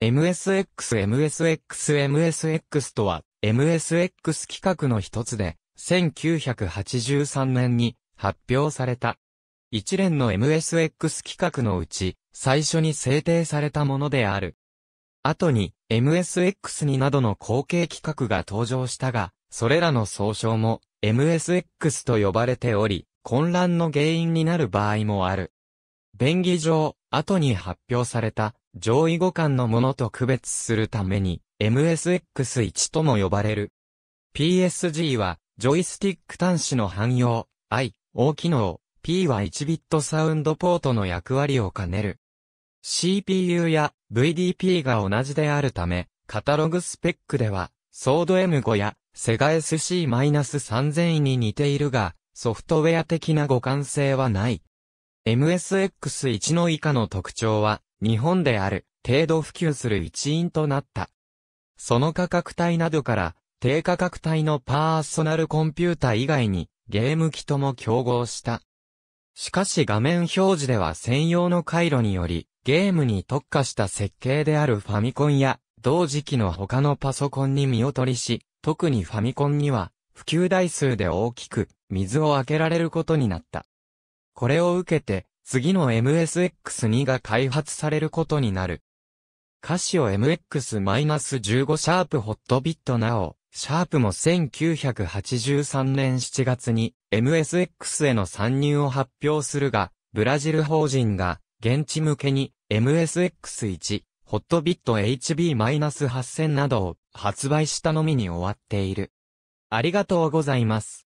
MSX、MSX、MSX とは、MSX 規格の一つで、1983年に発表された。一連の MSX 規格のうち、最初に制定されたものである。後に、MSX2 などの後継規格が登場したが、それらの総称も、MSX と呼ばれており、混乱の原因になる場合もある。便宜上、後に発表された上位互換のものと区別するために MSX1 とも呼ばれる。PSG は、ジョイスティック端子の汎用、I、O 機能、P は1ビットサウンドポートの役割を兼ねる。CPU や VDP が同じであるため、カタログスペックでは、ソード M5 やセガ SC-3000 に似ているが、ソフトウェア的な互換性はない。MSX1 の以下の特徴は、日本である程度普及する一因となった。その価格帯などから、低価格帯のパーソナルコンピュータ以外にゲーム機とも競合した。しかし画面表示では専用の回路により、ゲームに特化した設計であるファミコンや、同時期の他のパソコンに見劣りし、特にファミコンには、普及台数で大きく、水を開けられることになった。これを受けて、次の MSX2 が開発されることになる。カシオ MX-15 シャープホットビットなお、シャープも1983年7月に MSX への参入を発表するが、ブラジル法人が現地向けに MSX1、ホットビット HB-8000 などを発売したのみに終わっている。ありがとうございます。